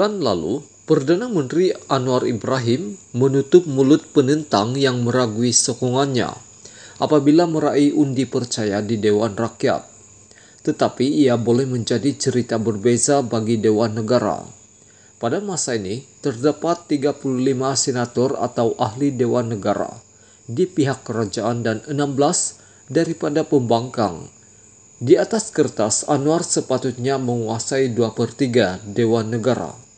bulan lalu, Perdana Menteri Anwar Ibrahim menutup mulut penentang yang meragui sokongannya apabila meraih undi percaya di Dewan Rakyat. Tetapi ia boleh menjadi cerita berbeza bagi Dewan Negara. Pada masa ini, terdapat 35 senator atau ahli Dewan Negara di pihak kerajaan dan 16 daripada pembangkang di atas kertas, Anwar sepatutnya menguasai 2 per 3 Dewan Negara.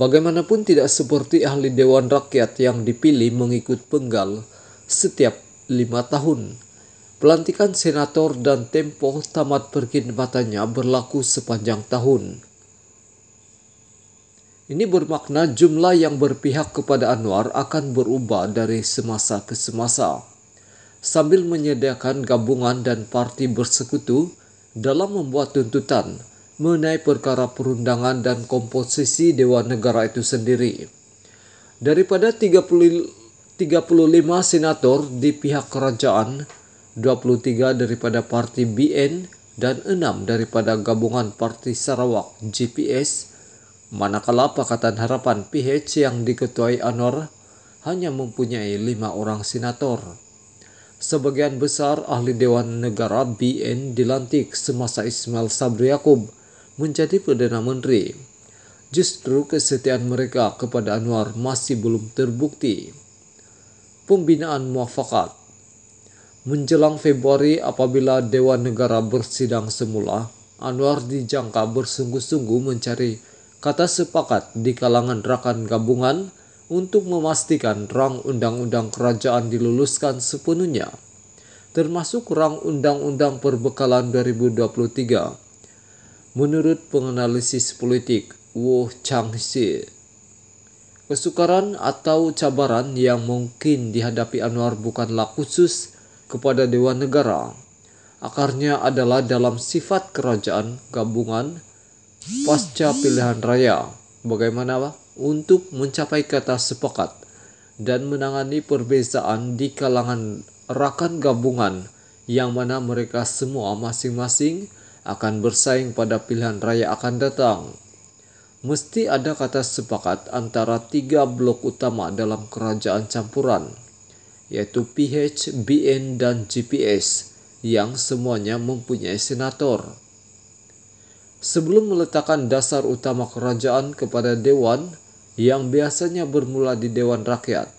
Bagaimanapun tidak seperti ahli Dewan Rakyat yang dipilih mengikut penggal setiap lima tahun. Pelantikan senator dan tempo tamat perkhidmatannya berlaku sepanjang tahun. Ini bermakna jumlah yang berpihak kepada Anwar akan berubah dari semasa ke semasa. Sambil menyediakan gabungan dan parti bersekutu dalam membuat tuntutan, mengenai perkara perundangan dan komposisi Dewan Negara itu sendiri. Daripada 30, 35 senator di pihak kerajaan, 23 daripada Parti BN, dan 6 daripada gabungan Parti Sarawak GPS, manakala Pakatan Harapan PH yang diketuai Anwar hanya mempunyai lima orang senator. Sebagian besar ahli Dewan Negara BN dilantik semasa Ismail Sabri Yaakob menjadi Perdana Menteri. Justru kesetiaan mereka kepada Anwar masih belum terbukti. Pembinaan muafakat Menjelang Februari apabila Dewan Negara bersidang semula, Anwar dijangka bersungguh-sungguh mencari kata sepakat di kalangan rakan gabungan untuk memastikan rang undang-undang kerajaan diluluskan sepenuhnya, termasuk rang undang-undang perbekalan 2023 Menurut penganalisis politik Wu Changxi, kesukaran atau cabaran yang mungkin dihadapi Anwar bukanlah khusus kepada dewan negara. Akarnya adalah dalam sifat kerajaan gabungan pasca pilihan raya. Bagaimana untuk mencapai kata sepakat dan menangani perbezaan di kalangan rakan gabungan yang mana mereka semua masing-masing akan bersaing pada pilihan raya akan datang. Mesti ada kata sepakat antara tiga blok utama dalam kerajaan campuran, yaitu PH, BN, dan GPS, yang semuanya mempunyai senator. Sebelum meletakkan dasar utama kerajaan kepada dewan, yang biasanya bermula di dewan rakyat,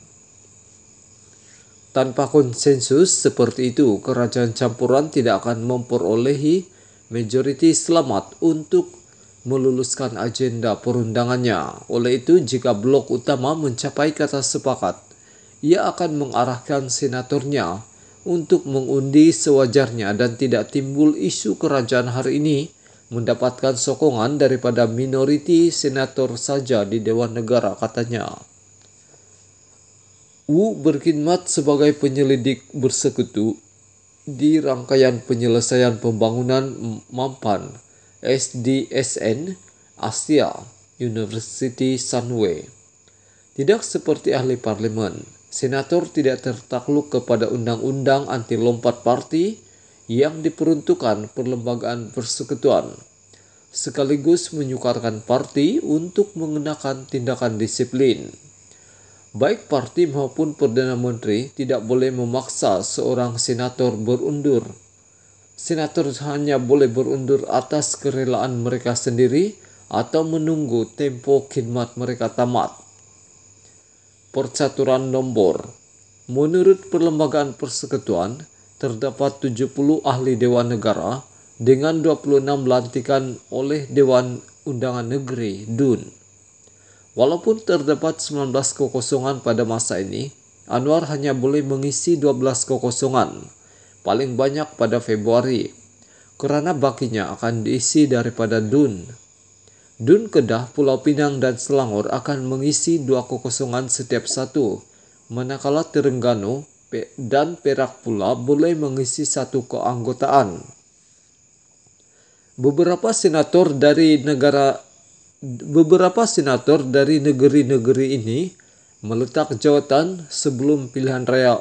tanpa konsensus seperti itu, kerajaan campuran tidak akan memperolehi majority selamat untuk meluluskan agenda perundangannya. Oleh itu, jika blok utama mencapai kata sepakat, ia akan mengarahkan senatornya untuk mengundi sewajarnya dan tidak timbul isu kerajaan hari ini mendapatkan sokongan daripada minoriti senator saja di Dewan Negara katanya. Wu berkhidmat sebagai penyelidik bersekutu di rangkaian penyelesaian pembangunan Mampan SDSN Asia University Sunway. Tidak seperti ahli parlemen, senator tidak tertakluk kepada undang-undang anti lompat parti yang diperuntukkan perlembagaan persekutuan, sekaligus menyukarkan parti untuk mengenakan tindakan disiplin baik parti maupun Perdana Menteri tidak boleh memaksa seorang senator berundur. Senator hanya boleh berundur atas kerelaan mereka sendiri atau menunggu tempo khidmat mereka tamat. Percaturan Nombor Menurut Perlembagaan Persekutuan, terdapat 70 ahli Dewan Negara dengan 26 lantikan oleh Dewan Undangan Negeri DUN. Walaupun terdapat 19 kekosongan pada masa ini, Anwar hanya boleh mengisi 12 kekosongan, paling banyak pada Februari, karena bakinya akan diisi daripada Dun. Dun Kedah, Pulau Pinang, dan Selangor akan mengisi dua kekosongan setiap satu, manakala Terengganu dan Perak pula boleh mengisi satu keanggotaan. Beberapa senator dari negara beberapa senator dari negeri-negeri ini meletak jawatan sebelum pilihan raya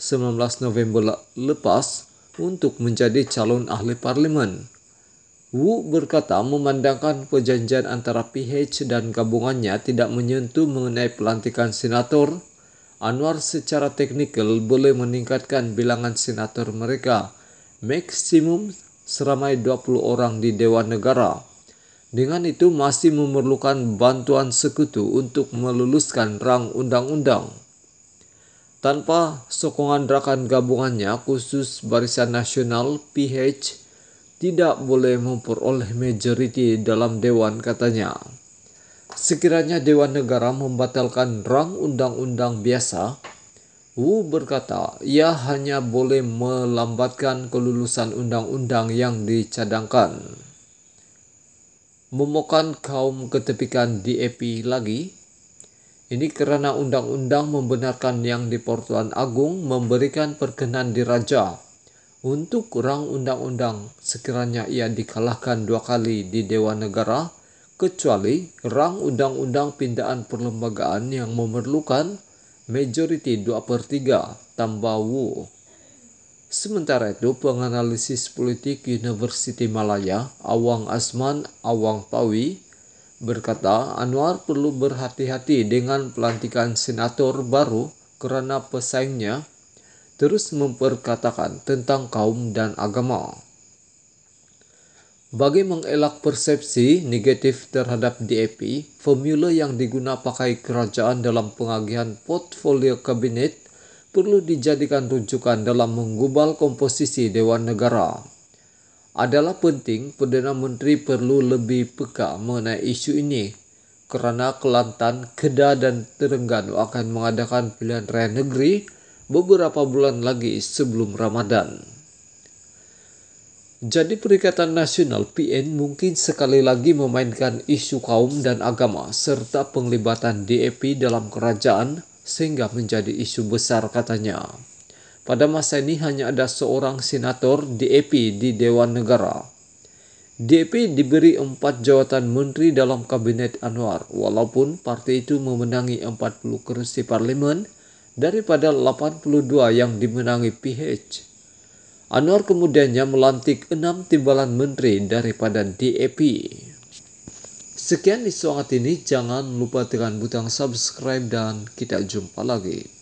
19 November lepas untuk menjadi calon ahli parlimen. Wu berkata memandangkan perjanjian antara PH dan gabungannya tidak menyentuh mengenai pelantikan senator, Anwar secara teknikal boleh meningkatkan bilangan senator mereka, maksimum seramai 20 orang di Dewan Negara. Dengan itu masih memerlukan bantuan sekutu untuk meluluskan rang undang-undang. Tanpa sokongan rakan gabungannya khusus Barisan Nasional PH tidak boleh memperoleh majority dalam dewan katanya. Sekiranya dewan negara membatalkan rang undang-undang biasa, Wu berkata ia hanya boleh melambatkan kelulusan undang-undang yang dicadangkan memokan kaum ketepikan DAP lagi. Ini karena undang-undang membenarkan yang di Pertuan Agung memberikan perkenan diraja untuk rang undang-undang sekiranya ia dikalahkan dua kali di Dewan Negara kecuali rang undang-undang pindaan perlembagaan yang memerlukan majoriti 2 per 3 tambah wu Sementara itu, penganalisis politik University Malaya, Awang Asman Awang Pawi, berkata Anwar perlu berhati-hati dengan pelantikan senator baru karena pesaingnya terus memperkatakan tentang kaum dan agama. Bagi mengelak persepsi negatif terhadap DAP, formula yang digunakan pakai kerajaan dalam pengagihan portfolio kabinet perlu dijadikan rujukan dalam menggubal komposisi Dewan Negara. Adalah penting Perdana Menteri perlu lebih peka mengenai isu ini kerana Kelantan, Kedah dan Terengganu akan mengadakan pilihan raya negeri beberapa bulan lagi sebelum Ramadan. Jadi Perikatan Nasional PN mungkin sekali lagi memainkan isu kaum dan agama serta penglibatan DAP dalam kerajaan sehingga menjadi isu besar katanya. Pada masa ini hanya ada seorang senator DAP di Dewan Negara. DAP diberi empat jawatan menteri dalam kabinet Anwar, walaupun partai itu memenangi 40 kursi parlemen daripada 82 yang dimenangi PH. Anwar kemudiannya melantik enam timbalan menteri daripada DAP. Sekian di semangat ini, jangan lupa tekan butang subscribe dan kita jumpa lagi.